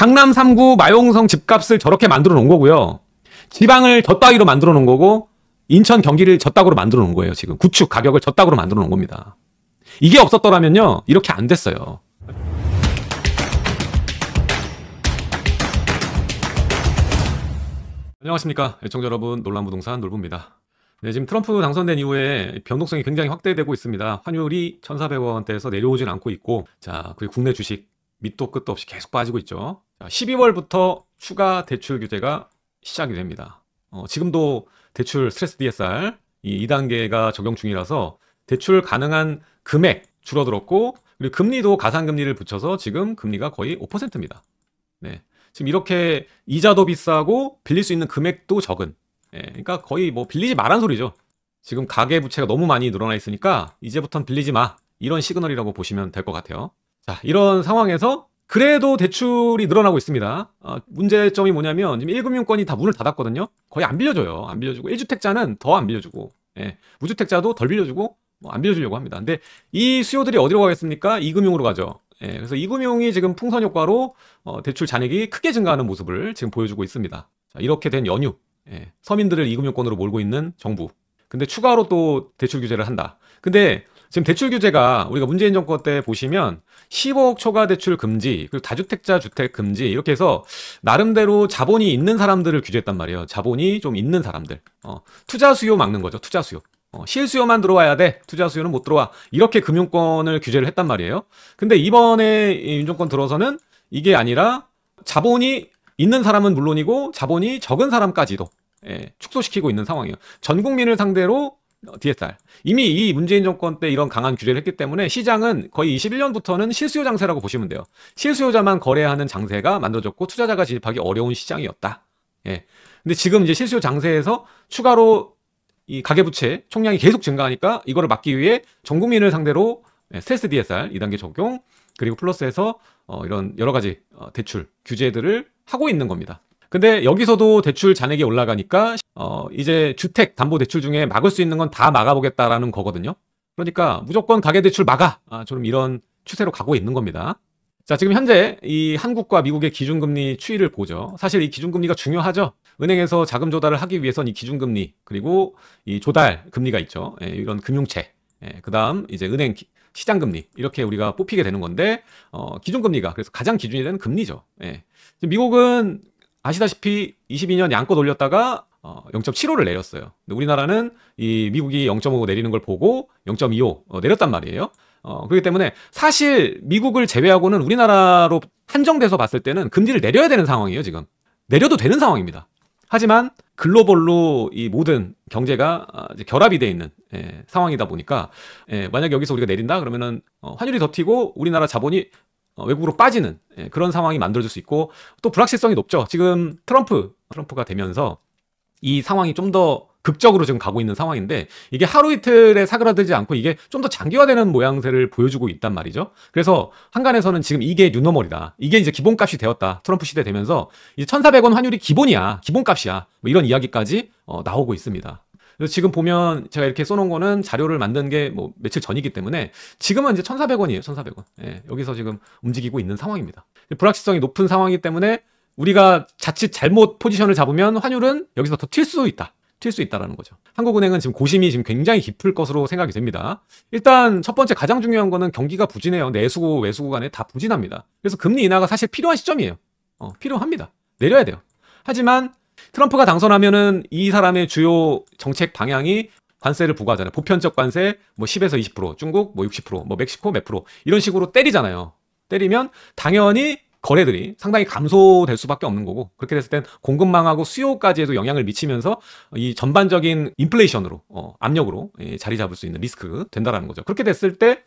강남 3구 마용성 집값을 저렇게 만들어 놓은 거고요. 지방을 저따위로 만들어 놓은 거고 인천 경기를 저따구로 만들어 놓은 거예요. 지금 구축 가격을 저따구로 만들어 놓은 겁니다. 이게 없었더라면요. 이렇게 안 됐어요. 안녕하십니까. 애청자 여러분, 놀란 부동산 놀부입니다. 네, 지금 트럼프 당선된 이후에 변동성이 굉장히 확대되고 있습니다. 환율이 1,400원대에서 내려오진 않고 있고, 자, 그리고 국내 주식 밑도 끝도 없이 계속 빠지고 있죠. 12월부터 추가 대출 규제가 시작이 됩니다. 어, 지금도 대출 스트레스 DSR 이 2단계가 적용 중이라서 대출 가능한 금액 줄어들었고 그리고 금리도 가상금리를 붙여서 지금 금리가 거의 5%입니다. 네. 지금 이렇게 이자도 비싸고 빌릴 수 있는 금액도 적은 네. 그러니까 거의 뭐 빌리지 말란 소리죠. 지금 가계 부채가 너무 많이 늘어나 있으니까 이제부터는 빌리지 마 이런 시그널이라고 보시면 될 것 같아요. 자, 이런 상황에서 그래도 대출이 늘어나고 있습니다. 어, 문제점이 뭐냐면 지금 1금융권이 다 문을 닫았거든요. 거의 안 빌려줘요. 안 빌려주고 1주택자는 더 안 빌려주고 예, 무주택자도 덜 빌려주고 뭐안 빌려주려고 합니다. 근데 이 수요들이 어디로 가겠습니까? 2금융으로 가죠. 예, 그래서 2금융이 지금 풍선 효과로 어, 대출 잔액이 크게 증가하는 모습을 지금 보여주고 있습니다. 자, 이렇게 된연휴 예, 서민들을 2금융권으로 몰고 있는 정부. 근데 추가로 또 대출 규제를 한다. 근데 지금 대출 규제가 우리가 문재인 정권 때 보시면 15억 초과 대출 금지, 그리고 다주택자 주택 금지 이렇게 해서 나름대로 자본이 있는 사람들을 규제했단 말이에요. 자본이 좀 있는 사람들. 어, 투자 수요 막는 거죠. 투자 수요. 어, 실수요만 들어와야 돼. 투자 수요는 못 들어와. 이렇게 금융권을 규제를 했단 말이에요. 근데 이번에 윤 정권 들어서는 이게 아니라 자본이 있는 사람은 물론이고 자본이 적은 사람까지도 예, 축소시키고 있는 상황이에요. 전 국민을 상대로 DSR. 어, 이미 이 문재인 정권 때 이런 강한 규제를 했기 때문에 시장은 거의 21년부터는 실수요 장세라고 보시면 돼요. 실수요자만 거래하는 장세가 만들어졌고 투자자가 진입하기 어려운 시장이었다. 예. 근데 지금 이제 실수요 장세에서 추가로 이 가계부채 총량이 계속 증가하니까 이거를 막기 위해 전 국민을 상대로 예, 스트레스 DSR 2단계 적용 그리고 플러스에서 어 이런 여러 가지 어, 대출 규제들을 하고 있는 겁니다. 근데 여기서도 대출 잔액이 올라가니까 어 이제 주택 담보 대출 중에 막을 수 있는 건 다 막아보겠다라는 거거든요. 그러니까 무조건 가계 대출 막아. 아, 좀 이런 추세로 가고 있는 겁니다. 자, 지금 현재 이 한국과 미국의 기준금리 추이를 보죠. 사실 이 기준금리가 중요하죠. 은행에서 자금 조달을 하기 위해선 이 기준금리 그리고 이 조달 금리가 있죠. 예, 이런 금융채. 예, 그다음 이제 은행 시장금리 이렇게 우리가 뽑히게 되는 건데 어, 기준금리가 그래서 가장 기준이 되는 금리죠. 예. 미국은 아시다시피 22년 양껏 올렸다가 어, 0.75를 내렸어요. 근데 우리나라는 이 미국이 0.5 내리는 걸 보고 0.25 어, 내렸단 말이에요. 어, 그렇기 때문에 사실 미국을 제외하고는 우리나라로 한정돼서 봤을 때는 금리를 내려야 되는 상황이에요, 지금. 내려도 되는 상황입니다. 하지만 글로벌로 이 모든 경제가 아, 결합이 돼 있는 예, 상황이다 보니까 예, 만약 여기서 우리가 내린다 그러면은 어, 환율이 더 튀고 우리나라 자본이 어, 외국으로 빠지는 예, 그런 상황이 만들어질 수 있고 또 불확실성이 높죠. 지금 트럼프 트럼프가 되면서 이 상황이 좀 더 극적으로 지금 가고 있는 상황인데 이게 하루 이틀에 사그라들지 않고 이게 좀 더 장기화되는 모양새를 보여주고 있단 말이죠. 그래서 한간에서는 지금 이게 뉴노멀이다. 이게 이제 기본값이 되었다. 트럼프 시대 되면서 이제 1,400원 환율이 기본이야. 기본값이야. 뭐 이런 이야기까지 어, 나오고 있습니다. 그래서 지금 보면 제가 이렇게 써놓은 거는 자료를 만든 게 뭐 며칠 전이기 때문에 지금은 이제 1,400원이에요. 1,400원. 예, 여기서 지금 움직이고 있는 상황입니다. 불확실성이 높은 상황이기 때문에 우리가 자칫 잘못 포지션을 잡으면 환율은 여기서 더 튈 수 있다. 튈 수 있다라는 거죠. 한국은행은 지금 고심이 지금 굉장히 깊을 것으로 생각이 됩니다. 일단 첫 번째 가장 중요한 거는 경기가 부진해요. 내수고 외수고 간에 다 부진합니다. 그래서 금리 인하가 사실 필요한 시점이에요. 어, 필요합니다. 내려야 돼요. 하지만 트럼프가 당선하면은 이 사람의 주요 정책 방향이 관세를 부과하잖아요. 보편적 관세 뭐 10에서 20%, 중국 뭐 60%, 뭐 멕시코 몇 프로 이런 식으로 때리잖아요. 때리면 당연히 거래들이 상당히 감소될 수밖에 없는 거고 그렇게 됐을 땐 공급망하고 수요까지에도 영향을 미치면서 이 전반적인 인플레이션으로 어, 압력으로 예, 자리 잡을 수 있는 리스크 된다라는 거죠. 그렇게 됐을 때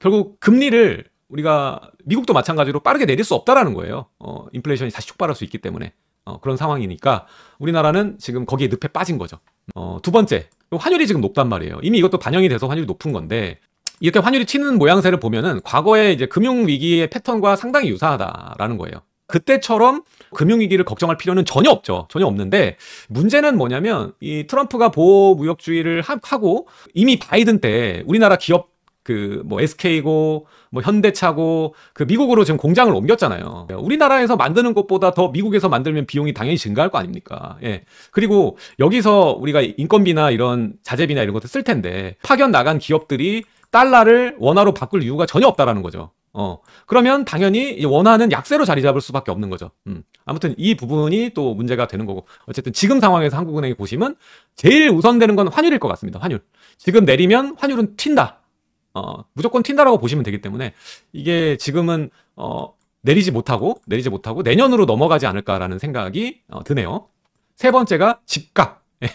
결국 금리를 우리가 미국도 마찬가지로 빠르게 내릴 수 없다라는 거예요. 어, 인플레이션이 다시 촉발할 수 있기 때문에 어, 그런 상황이니까 우리나라는 지금 거기에 늪에 빠진 거죠. 어, 두 번째, 환율이 지금 높단 말이에요. 이미 이것도 반영이 돼서 환율이 높은 건데 이렇게 환율이 치는 모양새를 보면은 과거의 이제 금융 위기의 패턴과 상당히 유사하다라는 거예요. 그때처럼 금융위기를 걱정할 필요는 전혀 없죠. 전혀 없는데 문제는 뭐냐면 이 트럼프가 보호무역주의를 하고 이미 바이든 때 우리나라 기업 그 뭐 SK고 뭐 현대차고 그 미국으로 지금 공장을 옮겼잖아요. 우리나라에서 만드는 것보다 더 미국에서 만들면 비용이 당연히 증가할 거 아닙니까? 예. 그리고 여기서 우리가 인건비나 이런 자재비나 이런 것도 쓸 텐데 파견 나간 기업들이 달러를 원화로 바꿀 이유가 전혀 없다라는 거죠. 어 그러면 당연히 원화는 약세로 자리 잡을 수밖에 없는 거죠. 음. 아무튼 이 부분이 또 문제가 되는 거고 어쨌든 지금 상황에서 한국은행이 보시면 제일 우선되는 건 환율일 것 같습니다. 환율 지금 내리면 환율은 튄다. 어, 무조건 튄다라고 보시면 되기 때문에 이게 지금은 어, 내리지 못하고 내리지 못하고 내년으로 넘어가지 않을까라는 생각이 어, 드네요. 세 번째가 집값, 예.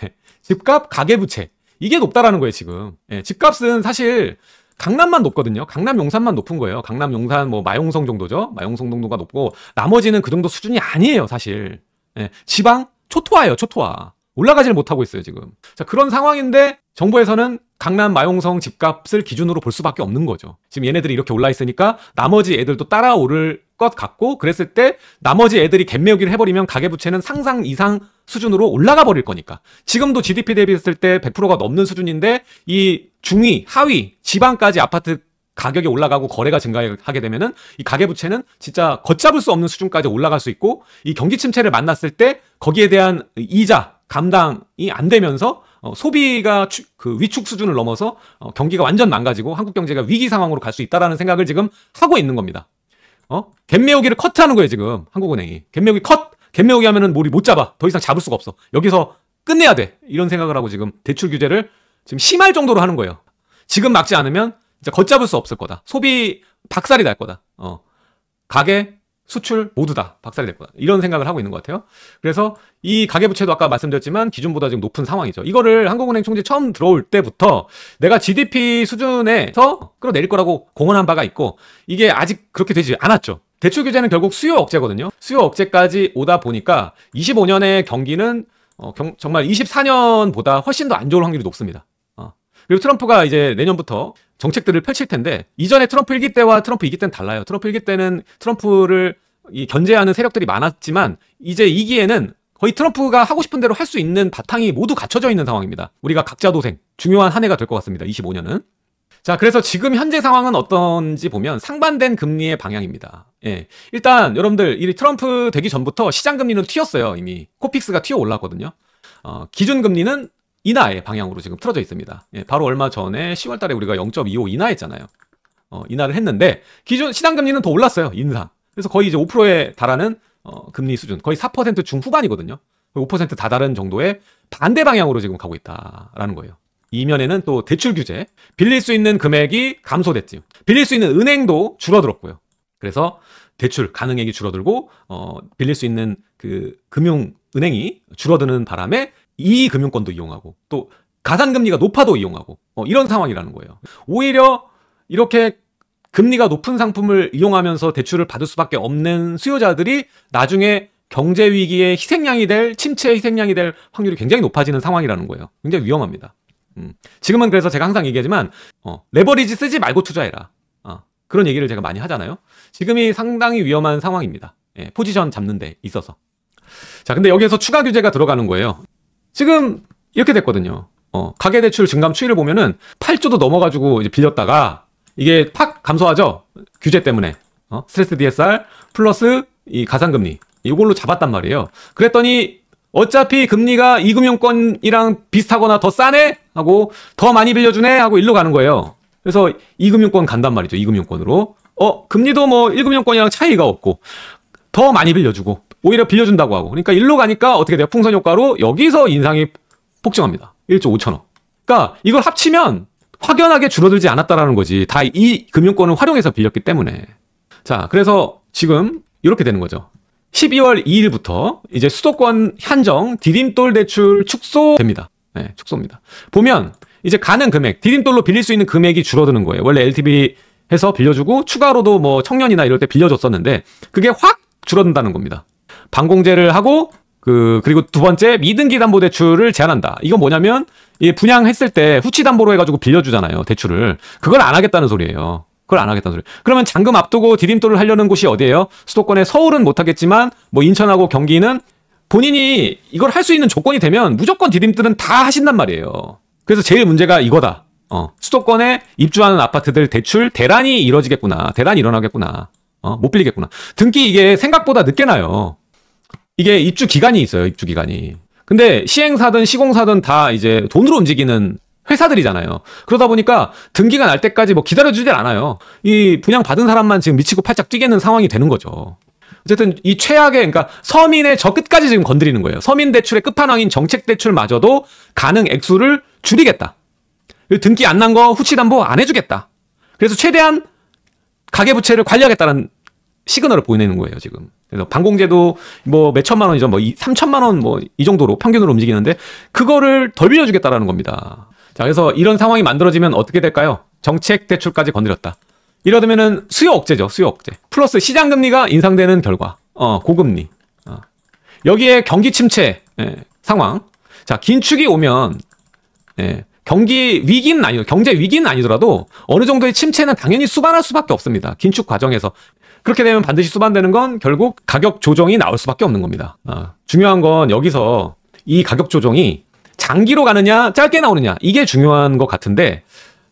집값 가계부채 이게 높다라는 거예요 지금. 예, 집값은 사실 강남만 높거든요. 강남 용산만 높은 거예요. 강남 용산 뭐 마용성 정도죠. 마용성 정도가 높고 나머지는 그 정도 수준이 아니에요 사실. 예, 지방 초토화예요 초토화. 올라가지를 못하고 있어요, 지금. 자, 그런 상황인데 정부에서는 강남 마용성 집값을 기준으로 볼 수밖에 없는 거죠. 지금 얘네들이 이렇게 올라 있으니까 나머지 애들도 따라오를 것 같고 그랬을 때 나머지 애들이 갭매우기를 해버리면 가계부채는 상상 이상 수준으로 올라가 버릴 거니까. 지금도 GDP 대비했을 때 100%가 넘는 수준인데 이 중위, 하위, 지방까지 아파트 가격이 올라가고 거래가 증가하게 되면은 이 가계부채는 진짜 걷잡을 수 없는 수준까지 올라갈 수 있고 이 경기 침체를 만났을 때 거기에 대한 이자 감당이 안 되면서 어, 소비가 추, 그 위축 수준을 넘어서 어, 경기가 완전 망가지고 한국 경제가 위기 상황으로 갈 수 있다라는 생각을 지금 하고 있는 겁니다. 어? 갭매우기를 커트하는 거예요, 지금. 한국은행이. 갭매우기 컷! 갭매우기 하면은 몰이 못 잡아. 더 이상 잡을 수가 없어. 여기서 끝내야 돼. 이런 생각을 하고 지금 대출 규제를 지금 심할 정도로 하는 거예요. 지금 막지 않으면 진짜 걷잡을 수 없을 거다. 소비 박살이 날 거다. 어. 가계 수출 모두 다박살이될 거다 이런 생각을 하고 있는 것 같아요. 그래서 이 가계부채도 아까 말씀드렸지만 기준보다 지금 높은 상황이죠. 이거를 한국은행 총재 처음 들어올 때부터 내가 GDP 수준에서 끌어내릴 거라고 공언한 바가 있고 이게 아직 그렇게 되지 않았죠. 대출 규제는 결국 수요 억제거든요. 수요 억제까지 오다 보니까 25년의 경기는 어, 경, 정말 24년보다 훨씬 더 안 좋을 확률이 높습니다. 어. 그리고 트럼프가 이제 내년부터 정책들을 펼칠 텐데 이전에 트럼프 1기 때와 트럼프 2기 때는 달라요. 트럼프 1기 때는 트럼프를 견제하는 세력들이 많았지만 이제 2기에는 거의 트럼프가 하고 싶은 대로 할 수 있는 바탕이 모두 갖춰져 있는 상황입니다. 우리가 각자 도생 중요한 한 해가 될 것 같습니다. 25년은. 자, 그래서 지금 현재 상황은 어떤지 보면 상반된 금리의 방향입니다. 예. 일단 여러분들 이 트럼프 되기 전부터 시장 금리는 튀었어요, 이미. 코픽스가 튀어 올랐거든요. 어, 기준 금리는 인하의 방향으로 지금 틀어져 있습니다. 예, 바로 얼마 전에 10월 달에 우리가 0.25 인하했잖아요. 어, 인하를 했는데 기존 시장 금리는 더 올랐어요. 인상. 그래서 거의 이제 5%에 달하는 어, 금리 수준, 거의 4% 중후반이거든요. 5% 다다른 정도의 반대 방향으로 지금 가고 있다라는 거예요. 이면에는 또 대출 규제, 빌릴 수 있는 금액이 감소됐지. 요 빌릴 수 있는 은행도 줄어들었고요. 그래서 대출 가능액이 줄어들고 어, 빌릴 수 있는 그 금융 은행이 줄어드는 바람에 이 금융권도 이용하고 또 가산금리가 높아도 이용하고 어, 이런 상황이라는 거예요. 오히려 이렇게 금리가 높은 상품을 이용하면서 대출을 받을 수밖에 없는 수요자들이 나중에 경제 위기의 희생양이 될 침체의 희생양이 될 확률이 굉장히 높아지는 상황이라는 거예요. 굉장히 위험합니다. 음. 지금은 그래서 제가 항상 얘기하지만 어, 레버리지 쓰지 말고 투자해라. 어, 그런 얘기를 제가 많이 하잖아요. 지금이 상당히 위험한 상황입니다. 예, 포지션 잡는 데 있어서. 자, 근데 여기에서 추가 규제가 들어가는 거예요. 지금 이렇게 됐거든요. 어, 가계대출 증감 추이를 보면은 8조도 넘어가지고 이제 빌렸다가 이게 팍 감소하죠. 규제 때문에. 어, 스트레스 DSR 플러스 이 가산금리. 이걸로 잡았단 말이에요. 그랬더니 어차피 금리가 이금융권이랑 비슷하거나 더 싸네? 하고 더 많이 빌려주네? 하고 일로 가는 거예요. 그래서 이금융권 간단 말이죠. 이금융권으로. 어, 금리도 뭐 1금융권이랑 차이가 없고 더 많이 빌려주고 오히려 빌려준다고 하고 그러니까 일로 가니까 어떻게 돼요? 풍선 효과로 여기서 인상이 폭증합니다. 1조 5천억. 그러니까 이걸 합치면 확연하게 줄어들지 않았다라는 거지. 다 이 금융권을 활용해서 빌렸기 때문에. 자, 그래서 지금 이렇게 되는 거죠. 12월 2일부터 이제 수도권 한정 디딤돌 대출 축소됩니다. 네, 축소입니다. 보면 이제 가는 금액, 디딤돌로 빌릴 수 있는 금액이 줄어드는 거예요. 원래 LTV 해서 빌려주고 추가로도 뭐 청년이나 이럴 때 빌려줬었는데 그게 확 줄어든다는 겁니다. 반공제를 하고 그 그리고 두 번째 미등기 담보 대출을 제한한다. 이건 뭐냐면 이 분양했을 때 후치 담보로 해가지고 빌려주잖아요 대출을 그걸 안 하겠다는 소리예요. 그걸 안 하겠다는 소리. 그러면 잔금 앞두고 디딤돌을 하려는 곳이 어디예요? 수도권의 서울은 못 하겠지만 뭐 인천하고 경기는 본인이 이걸 할 수 있는 조건이 되면 무조건 디딤돌은 다 하신단 말이에요. 그래서 제일 문제가 이거다. 어, 수도권에 입주하는 아파트들 대출 대란이 이뤄지겠구나. 대란이 일어나겠구나. 어, 못 빌리겠구나. 등기 이게 생각보다 늦게 나요. 이게 입주 기간이 있어요. 입주 기간이. 근데 시행사든 시공사든 다 이제 돈으로 움직이는 회사들이잖아요. 그러다 보니까 등기가 날 때까지 뭐 기다려주질 않아요. 이 분양 받은 사람만 지금 미치고 팔짝 뛰겠는 상황이 되는 거죠. 어쨌든 이 최악의 그러니까 서민의 저 끝까지 지금 건드리는 거예요. 서민 대출의 끝판왕인 정책 대출마저도 가능 액수를 줄이겠다. 등기 안 난 거 후치 담보 안 해주겠다. 그래서 최대한 가계부채를 관리하겠다는 시그널을 보내는 거예요, 지금. 그래서 방공제도뭐 몇 천만 원이죠. 뭐 3천만 원 뭐 이 정도로 평균으로 움직이는데 그거를 덜 빌려주겠다라는 겁니다. 자, 그래서 이런 상황이 만들어지면 어떻게 될까요? 정책 대출까지 건드렸다. 이러면은 수요 억제죠, 수요 억제. 플러스 시장 금리가 인상되는 결과. 어, 고금리. 어. 여기에 경기 침체 예, 상황. 자, 긴축이 오면 예, 경기 위기는 아니요 경제 위기는 아니더라도 어느 정도의 침체는 당연히 수반할 수밖에 없습니다. 긴축 과정에서 그렇게 되면 반드시 수반되는 건 결국 가격 조정이 나올 수밖에 없는 겁니다. 아, 중요한 건 여기서 이 가격 조정이 장기로 가느냐, 짧게 나오느냐, 이게 중요한 것 같은데,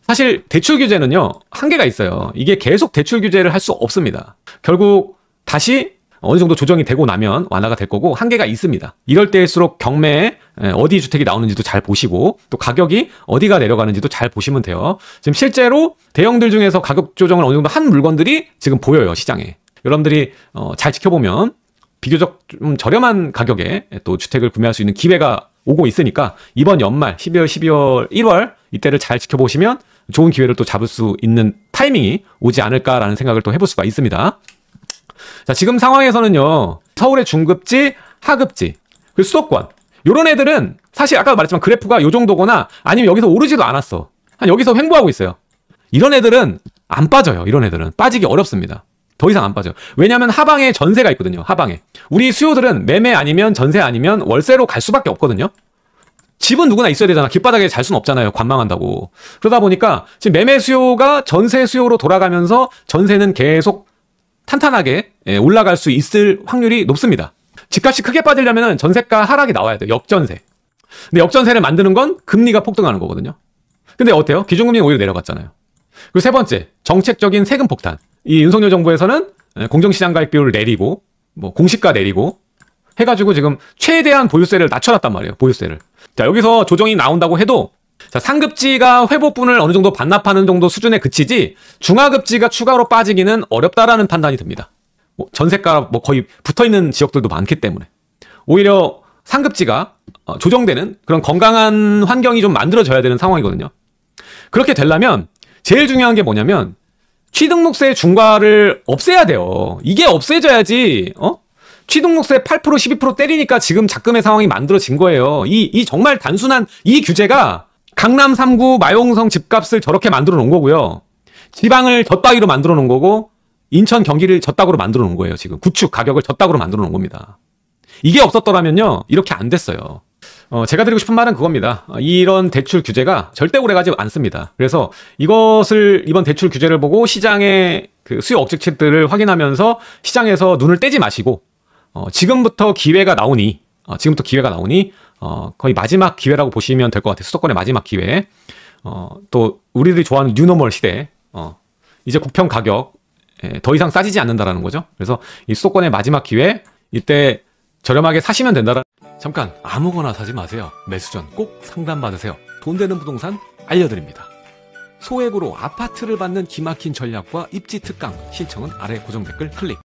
사실 대출 규제는요, 한계가 있어요. 이게 계속 대출 규제를 할 수 없습니다. 결국 다시 어느 정도 조정이 되고 나면 완화가 될 거고 한계가 있습니다. 이럴 때일수록 경매에 어디 주택이 나오는지도 잘 보시고 또 가격이 어디가 내려가는지도 잘 보시면 돼요. 지금 실제로 대형들 중에서 가격 조정을 어느 정도 한 물건들이 지금 보여요 시장에. 여러분들이 어, 잘 지켜보면 비교적 좀 저렴한 가격에 또 주택을 구매할 수 있는 기회가 오고 있으니까 이번 연말 12월, 12월, 1월 이때를 잘 지켜보시면 좋은 기회를 또 잡을 수 있는 타이밍이 오지 않을까라는 생각을 또 해볼 수가 있습니다. 자, 지금 상황에서는요. 서울의 중급지, 하급지, 그 수도권. 요런 애들은 사실 아까도 말했지만 그래프가 요 정도거나 아니면 여기서 오르지도 않았어. 한 여기서 횡보하고 있어요. 이런 애들은 안 빠져요. 이런 애들은 빠지기 어렵습니다. 더 이상 안 빠져요. 왜냐하면 하방에 전세가 있거든요. 하방에 우리 수요들은 매매 아니면 전세 아니면 월세로 갈 수밖에 없거든요. 집은 누구나 있어야 되잖아. 길바닥에 잘 수는 없잖아요. 관망한다고. 그러다 보니까 지금 매매 수요가 전세 수요로 돌아가면서 전세는 계속 탄탄하게 예, 올라갈 수 있을 확률이 높습니다. 집값이 크게 빠지려면 전세가 하락이 나와야 돼요. 역전세. 근데 역전세를 만드는 건 금리가 폭등하는 거거든요. 근데 어때요? 기준금리 오히려 내려갔잖아요. 그리고 세 번째, 정책적인 세금 폭탄. 이 윤석열 정부에서는 예, 공정시장 가입 비율을 내리고, 뭐 공시가 내리고, 해가지고 지금 최대한 보유세를 낮춰놨단 말이에요. 보유세를. 자, 여기서 조정이 나온다고 해도 자, 상급지가 회복분을 어느 정도 반납하는 정도 수준에 그치지 중하급지가 추가로 빠지기는 어렵다라는 판단이 듭니다. 뭐 전세가 뭐 거의 붙어 있는 지역들도 많기 때문에 오히려 상급지가 어, 조정되는 그런 건강한 환경이 좀 만들어져야 되는 상황이거든요. 그렇게 되려면 제일 중요한 게 뭐냐면 취등록세 중과를 없애야 돼요. 이게 없애져야지 어? 취등록세 8% 12% 때리니까 지금 작금의 상황이 만들어진 거예요. 이, 이 정말 단순한 이 규제가 강남 3구 마용성 집값을 저렇게 만들어 놓은 거고요. 지방을 젖다위로 만들어 놓은 거고 인천 경기를 젖다구로 만들어 놓은 거예요. 지금 구축 가격을 젖다구로 만들어 놓은 겁니다. 이게 없었더라면요. 이렇게 안 됐어요. 어, 제가 드리고 싶은 말은 그겁니다. 어, 이런 대출 규제가 절대 오래가지 않습니다. 그래서 이것을 이번 대출 규제를 보고 시장의 그 수요 억제책들을 확인하면서 시장에서 눈을 떼지 마시고 어, 지금부터 기회가 나오니 어, 지금부터 기회가 나오니 어, 거의 마지막 기회라고 보시면 될 것 같아요. 수도권의 마지막 기회. 어, 또 우리들이 좋아하는 뉴노멀 시대. 어, 이제 국평 가격 예, 더 이상 싸지지 않는다라는 거죠. 그래서 이 수도권의 마지막 기회 이때 저렴하게 사시면 된다라. 잠깐 아무거나 사지 마세요. 매수 전 꼭 상담 받으세요. 돈 되는 부동산 알려드립니다. 소액으로 아파트를 받는 기막힌 전략과 입지 특강 신청은 아래 고정 댓글 클릭.